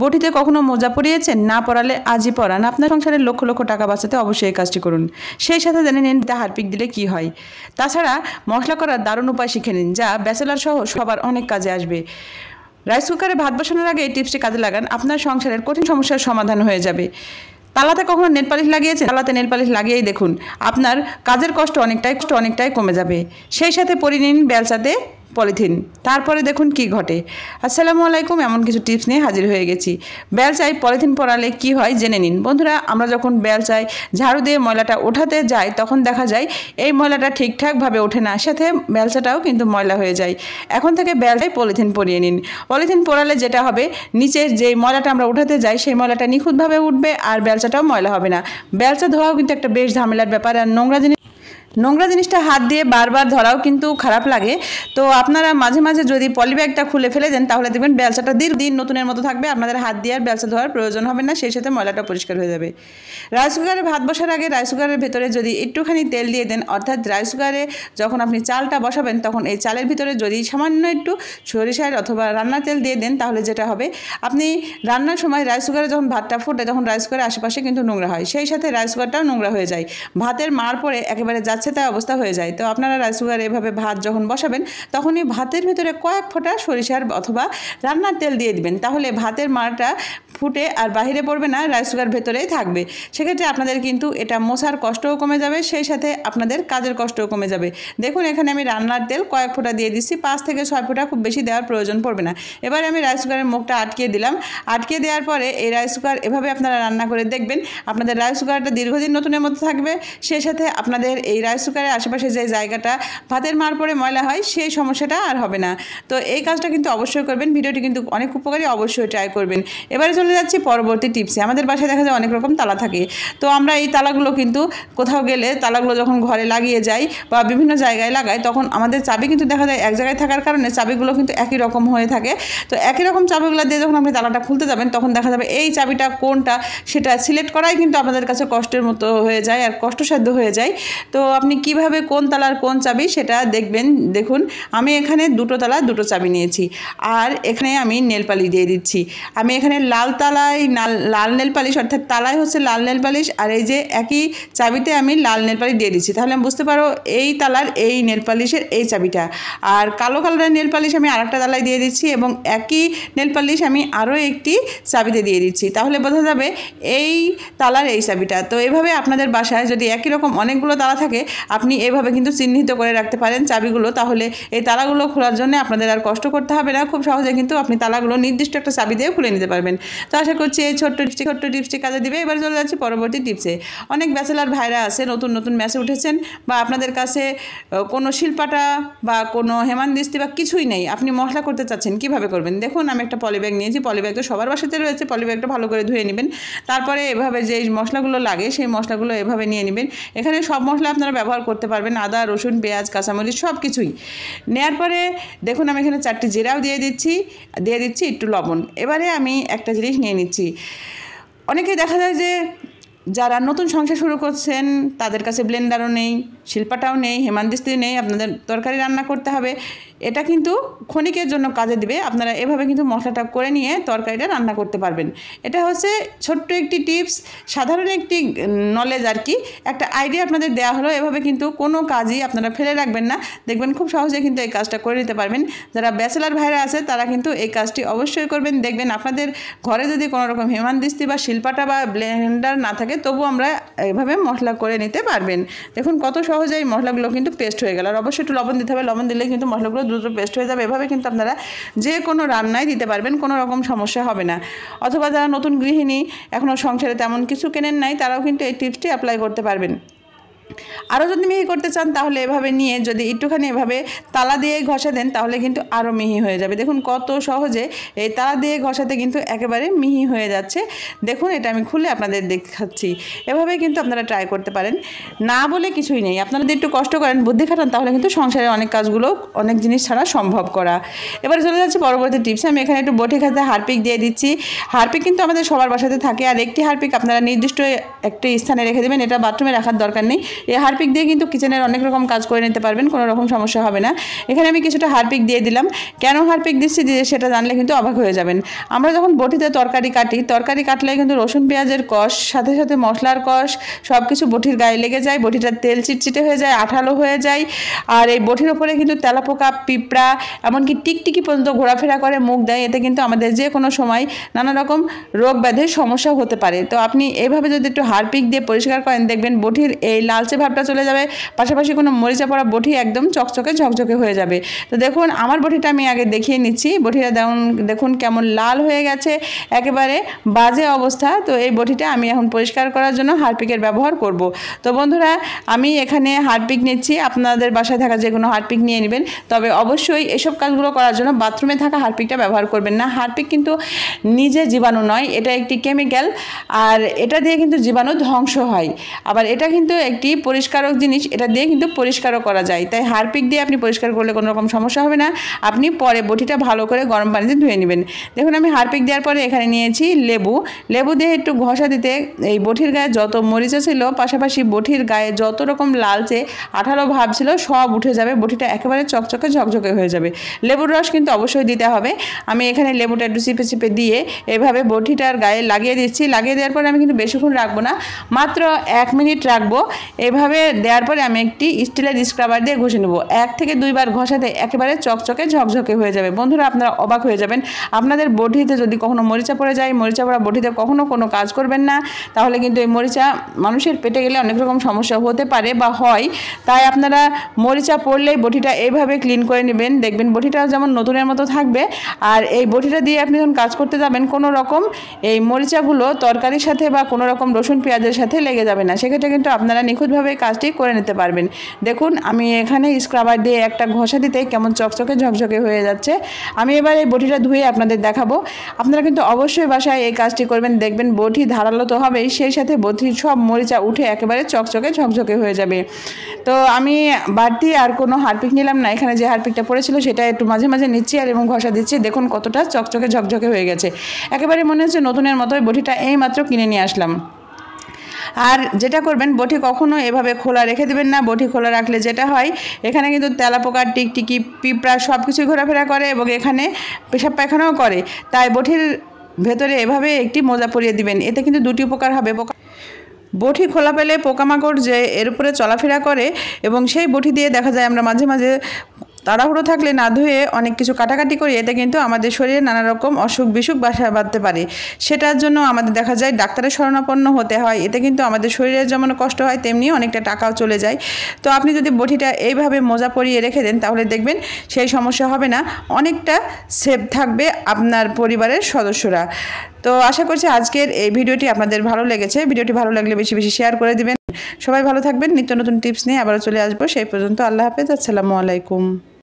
বটিতে কখনো মোজা পরিয়েছেন না পরালে আজই পরান আপনার সংসারের লক্ষ লক্ষ টাকা বাঁচাতে অবশ্যই এই কাজটি করুন সেই সাথে জেনে নিন তা হারপিক দিলে কি হয় তাছাড়া মশলা করার দারুণ উপায় শিখে নিন যা ব্যাচেলার সহ সবার অনেক কাজে আসবে রাইস কুকারে ভাত বসানোর আগে এই টিপসটি কাজে লাগান আপনার সংসারের কঠিন সমস্যার সমাধান হয়ে যাবে তালাতে কখনো নেটপালিশ পালিশ তালাতে নেটপালিশ পালিশ লাগিয়েই দেখুন আপনার কাজের কষ্ট অনেকটাই কষ্ট অনেকটাই কমে যাবে সেই সাথে পরে নিন বেলচাতে পলিথিন তারপরে দেখুন কি ঘটে আসসালামু আলাইকুম এমন কিছু টিপস নিয়ে হাজির হয়ে গেছি চাই পলিথিন পরালে কি হয় জেনে নিন বন্ধুরা আমরা যখন চাই ঝাড়ু দিয়ে ময়লাটা ওঠাতে যাই তখন দেখা যায় এই ময়লাটা ঠিকঠাকভাবে ওঠে না সাথে বেলচাটাও কিন্তু ময়লা হয়ে যায় এখন থেকে বেলটায় পলিথিন পরিয়ে নিন পলিথিন পরালে যেটা হবে নিচের যে ময়লাটা আমরা উঠাতে যাই সেই ময়লাটা নিখুঁতভাবে উঠবে আর বেলচাটাও ময়লা হবে না বেলচা ধোয়াও কিন্তু একটা বেশ ঝামেলার ব্যাপার আর নোংরা জিনিস নোংরা জিনিসটা হাত দিয়ে বারবার ধরাও কিন্তু খারাপ লাগে তো আপনারা মাঝে মাঝে যদি পলিব্যাগটা খুলে ফেলে দেন তাহলে দেখবেন দীর্ঘ দিন নতুনের মতো থাকবে আপনাদের হাত দিয়ে আর ব্যবসা ধোয়ার প্রয়োজন হবে না সেই সাথে ময়লাটা পরিষ্কার হয়ে যাবে রাইস কুকারে ভাত বসার আগে রাইস কুকারের ভেতরে যদি একটুখানি তেল দিয়ে দেন অর্থাৎ রাইস কুকারে যখন আপনি চালটা বসাবেন তখন এই চালের ভিতরে যদি সামান্য একটু সরিষার অথবা রান্নার তেল দিয়ে দেন তাহলে যেটা হবে আপনি রান্নার সময় রাইস কুকারে যখন ভাতটা ফোটে তখন রাইস কুকারের আশেপাশে কিন্তু নোংরা হয় সেই সাথে রাইস কুকারটাও নোংরা হয়ে যায় ভাতের মার পরে একেবারে যাচ্ছে যাচ্ছে তাই অবস্থা হয়ে যায় তো আপনারা রাইস কুকার এভাবে ভাত যখন বসাবেন তখনই ভাতের ভিতরে কয়েক ফোঁটা সরিষার অথবা রান্নার তেল দিয়ে দিবেন তাহলে ভাতের মারটা ফুটে আর বাহিরে পড়বে না রাইস কুকার ভেতরেই থাকবে সেক্ষেত্রে আপনাদের কিন্তু এটা মশার কষ্টও কমে যাবে সেই সাথে আপনাদের কাজের কষ্টও কমে যাবে দেখুন এখানে আমি রান্নার তেল কয়েক ফোঁটা দিয়ে দিচ্ছি পাঁচ থেকে ছয় ফোঁটা খুব বেশি দেওয়ার প্রয়োজন পড়বে না এবার আমি রাইস কুকারের মুখটা আটকে দিলাম আটকে দেওয়ার পরে এই রাইস কুকার এভাবে আপনারা রান্না করে দেখবেন আপনাদের রাইস কুকারটা দীর্ঘদিন নতুনের মতো থাকবে সেই সাথে আপনাদের এই রাইস কুকারের আশেপাশে যে জায়গাটা ভাতের মার পরে ময়লা হয় সেই সমস্যাটা আর হবে না তো এই কাজটা কিন্তু অবশ্যই করবেন ভিডিওটি কিন্তু অনেক উপকারী অবশ্যই ট্রাই করবেন এবারে চলে যাচ্ছি পরবর্তী টিপসে আমাদের বাসায় দেখা যায় অনেক রকম তালা থাকে তো আমরা এই তালাগুলো কিন্তু কোথাও গেলে তালাগুলো যখন ঘরে লাগিয়ে যাই বা বিভিন্ন জায়গায় লাগাই তখন আমাদের চাবি কিন্তু দেখা যায় এক জায়গায় থাকার কারণে চাবিগুলো কিন্তু একই রকম হয়ে থাকে তো একই রকম চাবিগুলো দিয়ে যখন আপনি তালাটা খুলতে যাবেন তখন দেখা যাবে এই চাবিটা কোনটা সেটা সিলেক্ট করাই কিন্তু আমাদের কাছে কষ্টের মতো হয়ে যায় আর কষ্টসাধ্য হয়ে যায় তো আপনি কিভাবে কোন তালার কোন চাবি সেটা দেখবেন দেখুন আমি এখানে দুটো তালা দুটো চাবি নিয়েছি আর এখানে আমি নেলপালি দিয়ে দিচ্ছি আমি এখানে লাল তালায় লাল নেলপালিশ অর্থাৎ তালায় হচ্ছে লাল নেলপালিশ আর এই যে একই চাবিতে আমি লাল নেলপালিশ দিয়ে দিচ্ছি তাহলে আমি বুঝতে পারো এই তালার এই নেলপালিশের এই চাবিটা আর কালো কালারের নেলপালিশ আমি আরেকটা তালায় দিয়ে দিচ্ছি এবং একই নেলপালিশ আমি আরও একটি চাবিতে দিয়ে দিচ্ছি তাহলে বোঝা যাবে এই তালার এই চাবিটা তো এভাবে আপনাদের বাসায় যদি একই রকম অনেকগুলো তালা থাকে আপনি এভাবে কিন্তু চিহ্নিত করে রাখতে পারেন চাবিগুলো তাহলে এই তালাগুলো খোলার জন্য আপনাদের আর কষ্ট করতে হবে না খুব সহজে কিন্তু আপনি তালাগুলো নির্দিষ্ট একটা চাবি দিয়ে খুলে নিতে পারবেন তো আশা করছি এই ছোট্ট ছোট্ট টিপসটি কাজে দিবে এবার চলে যাচ্ছি পরবর্তী টিপসে অনেক ব্যাচেলার ভাইরা আছে নতুন নতুন ম্যাচে উঠেছেন বা আপনাদের কাছে কোনো শিল্পাটা বা কোনো দৃষ্টি বা কিছুই নেই আপনি মশলা করতে চাচ্ছেন কিভাবে করবেন দেখুন আমি একটা পলিব্যাগ নিয়েছি পলিব্যাগ তো সবার বাসাতে রয়েছে পলিব্যাগটা ভালো করে ধুয়ে নেবেন তারপরে এভাবে যে মশলাগুলো লাগে সেই মশলাগুলো এভাবে নিয়ে নেবেন এখানে সব মশলা আপনারা ব্যবহার করতে পারবেন আদা রসুন পেঁয়াজ কাঁচামরিচ সব কিছুই নেয়ার পরে দেখুন আমি এখানে চারটি জিরাও দিয়ে দিচ্ছি দিয়ে দিচ্ছি একটু লবণ এবারে আমি একটা জিনিস নিয়ে নিচ্ছি অনেকে দেখা যায় যে যারা নতুন সংসার শুরু করছেন তাদের কাছে ব্লেন্ডারও নেই শিল্পাটাও নেই হেমানদিস্তি নেই আপনাদের তরকারি রান্না করতে হবে এটা কিন্তু ক্ষণিকের জন্য কাজে দিবে আপনারা এভাবে কিন্তু মশলাটা করে নিয়ে তরকারিটা রান্না করতে পারবেন এটা হচ্ছে ছোট্ট একটি টিপস সাধারণ একটি নলেজ আর কি একটা আইডিয়া আপনাদের দেওয়া হলো এভাবে কিন্তু কোনো কাজই আপনারা ফেলে রাখবেন না দেখবেন খুব সহজে কিন্তু এই কাজটা করে নিতে পারবেন যারা ব্যাচেলার ভাইরা আছে তারা কিন্তু এই কাজটি অবশ্যই করবেন দেখবেন আপনাদের ঘরে যদি কোনো রকম দৃষ্টি বা শিল্পাটা বা ব্লেন্ডার না থাকে তবু আমরা এভাবে মশলা করে নিতে পারবেন দেখুন কত সহজে এই মশলাগুলো কিন্তু পেস্ট হয়ে গেল আর অবশ্যই একটু লবণ দিতে হবে লবণ দিলে কিন্তু মশলাগুলো দ্রুত পেস্ট হয়ে যাবে এভাবে কিন্তু আপনারা যে কোনো রান্নায় দিতে পারবেন কোনো রকম সমস্যা হবে না অথবা যারা নতুন গৃহিণী এখনও সংসারে তেমন কিছু কেনেন নাই তারাও কিন্তু এই টিপসটি অ্যাপ্লাই করতে পারবেন আরও যদি মিহি করতে চান তাহলে এভাবে নিয়ে যদি একটুখানি এভাবে তালা দিয়ে ঘষা দেন তাহলে কিন্তু আরও মিহি হয়ে যাবে দেখুন কত সহজে এই তালা দিয়ে ঘষাতে কিন্তু একেবারে মিহি হয়ে যাচ্ছে দেখুন এটা আমি খুলে আপনাদের দেখাচ্ছি এভাবে কিন্তু আপনারা ট্রাই করতে পারেন না বলে কিছুই নেই আপনারা যদি একটু কষ্ট করেন বুদ্ধি খাটান তাহলে কিন্তু সংসারের অনেক কাজগুলো অনেক জিনিস ছাড়া সম্ভব করা এবার চলে যাচ্ছে পরবর্তী টিপস আমি এখানে একটু বটি খাতে হারপিক দিয়ে দিচ্ছি হারপিক কিন্তু আমাদের সবার বাসাতে থাকে আর একটি হারপিক আপনারা নির্দিষ্ট একটি স্থানে রেখে দেবেন এটা বাথরুমে রাখার দরকার নেই এই হারপিক দিয়ে কিন্তু কিচেনের অনেক রকম কাজ করে নিতে পারবেন কোনো রকম সমস্যা হবে না এখানে আমি কিছুটা হারপিক দিয়ে দিলাম কেন হারপিক দিচ্ছি দিয়ে সেটা জানলে কিন্তু অবাক হয়ে যাবেন আমরা যখন বটিতে তরকারি কাটি তরকারি কাটলে কিন্তু রসুন পেঁয়াজের কষ সাথে সাথে মশলার কষ সব কিছু বটির গায়ে লেগে যায় বটিটা তেল চিটচিটে হয়ে যায় আঠালো হয়ে যায় আর এই বটির ওপরে কিন্তু তেলাপোকা পিঁপড়া এমনকি টিকটিকি পর্যন্ত ঘোরাফেরা করে মুখ দেয় এতে কিন্তু আমাদের যে কোনো সময় নানা রকম রোগ ব্যাধির সমস্যা হতে পারে তো আপনি এভাবে যদি একটু হারপিক দিয়ে পরিষ্কার করেন দেখবেন বটির এই লালচে কাঁচে ভাবটা চলে যাবে পাশাপাশি কোনো মরিচা পড়া বটি একদম চকচকে ঝকঝকে হয়ে যাবে তো দেখুন আমার বটিটা আমি আগে দেখিয়ে নিচ্ছি বটিটা দেখুন দেখুন কেমন লাল হয়ে গেছে একেবারে বাজে অবস্থা তো এই বটিটা আমি এখন পরিষ্কার করার জন্য হারপিকের ব্যবহার করব তো বন্ধুরা আমি এখানে হারপিক নিচ্ছি আপনাদের বাসায় থাকা যে কোনো হারপিক নিয়ে নেবেন তবে অবশ্যই এসব কাজগুলো করার জন্য বাথরুমে থাকা হারপিকটা ব্যবহার করবেন না হারপিক কিন্তু নিজে জীবাণু নয় এটা একটি কেমিক্যাল আর এটা দিয়ে কিন্তু জীবাণু ধ্বংস হয় আবার এটা কিন্তু একটি পরিষ্কারক জিনিস এটা দিয়ে কিন্তু পরিষ্কারও করা যায় তাই হারপিক দিয়ে আপনি পরিষ্কার করলে কোনো রকম সমস্যা হবে না আপনি পরে বটিটা ভালো করে গরম পানিতে ধুয়ে নেবেন দেখুন আমি হারপিক দেওয়ার পরে এখানে নিয়েছি লেবু লেবু দিয়ে একটু ঘষা দিতে এই বটির গায়ে যত মরিচা ছিল পাশাপাশি বটির গায়ে যত রকম লালচে আঠালো ভাব ছিল সব উঠে যাবে বটিটা একেবারে চকচকে ঝকঝকে হয়ে যাবে লেবুর রস কিন্তু অবশ্যই দিতে হবে আমি এখানে লেবুটা একটু চিপে চিপে দিয়ে এভাবে বটিটার গায়ে লাগিয়ে দিচ্ছি লাগিয়ে দেওয়ার পরে আমি কিন্তু বেশিক্ষণ রাখবো না মাত্র এক মিনিট রাখবো এভাবে এভাবে দেওয়ার পরে আমি একটি স্টিলের স্ক্রাবার দিয়ে ঘষে নেবো এক থেকে দুইবার ঘষাতে একেবারে চকচকে ঝকঝকে হয়ে যাবে বন্ধুরা আপনারা অবাক হয়ে যাবেন আপনাদের বটিতে যদি কখনো মরিচা পড়ে যায় মরিচা পড়া বটিতে কখনো কোনো কাজ করবেন না তাহলে কিন্তু এই মরিচা মানুষের পেটে গেলে অনেক রকম সমস্যা হতে পারে বা হয় তাই আপনারা মরিচা পড়লেই বটিটা এইভাবে ক্লিন করে নেবেন দেখবেন বটিটা যেমন নতুনের মতো থাকবে আর এই বটিটা দিয়ে আপনি যখন কাজ করতে যাবেন কোনো রকম এই মরিচাগুলো তরকারির সাথে বা কোনো রকম রসুন পেঁয়াজের সাথে লেগে যাবে না সেক্ষেত্রে কিন্তু আপনারা নিখুঁত এইভাবে কাজটি করে নিতে পারবেন দেখুন আমি এখানে স্ক্রাবার দিয়ে একটা ঘষা দিতে কেমন চকচকে ঝকঝকে হয়ে যাচ্ছে আমি এবার এই বটিটা ধুয়ে আপনাদের দেখাবো আপনারা কিন্তু অবশ্যই বাসায় এই কাজটি করবেন দেখবেন বটি ধারালো তো হবেই সেই সাথে বটি সব মরিচা উঠে একেবারে চকচকে ঝকঝকে হয়ে যাবে তো আমি বাড়তি আর কোনো হারপিক নিলাম না এখানে যে হারপিকটা পড়েছিল সেটা একটু মাঝে মাঝে নিচ্ছি আর এবং ঘষা দিচ্ছি দেখুন কতটা চকচকে ঝকঝকে হয়ে গেছে একেবারে মনে হচ্ছে নতুনের মতোই বটিটা এই মাত্র কিনে নিয়ে আসলাম আর যেটা করবেন বটি কখনো এভাবে খোলা রেখে দেবেন না বটি খোলা রাখলে যেটা হয় এখানে কিন্তু তেলাপোকার টিকটিকি পিঁপড়া সব কিছুই ঘোরাফেরা করে এবং এখানে পেশাব পায়খানাও করে তাই বটির ভেতরে এভাবে একটি মোজা পরিয়ে দিবেন এতে কিন্তু দুটি উপকার হবে পোকা বটি খোলা পেলে পোকামাকড় যে এর উপরে চলাফেরা করে এবং সেই বটি দিয়ে দেখা যায় আমরা মাঝে মাঝে তাড়াহুড়ো থাকলে না ধুয়ে অনেক কিছু কাটাকাটি করি এতে কিন্তু আমাদের শরীরে নানা রকম অসুখ বিসুখ বাসা বাঁধতে পারে সেটার জন্য আমাদের দেখা যায় ডাক্তারের শরণাপন্ন হতে হয় এতে কিন্তু আমাদের শরীরের যেমন কষ্ট হয় তেমনি অনেকটা টাকাও চলে যায় তো আপনি যদি বটিটা এইভাবে মোজা পরিয়ে রেখে দেন তাহলে দেখবেন সেই সমস্যা হবে না অনেকটা সেফ থাকবে আপনার পরিবারের সদস্যরা তো আশা করছি আজকের এই ভিডিওটি আপনাদের ভালো লেগেছে ভিডিওটি ভালো লাগলে বেশি বেশি শেয়ার করে দেবেন সবাই ভালো থাকবেন নিত্য নতুন টিপস নিয়ে আবারও চলে আসবো সেই পর্যন্ত আল্লাহ হাফেজ আসসালামু আলাইকুম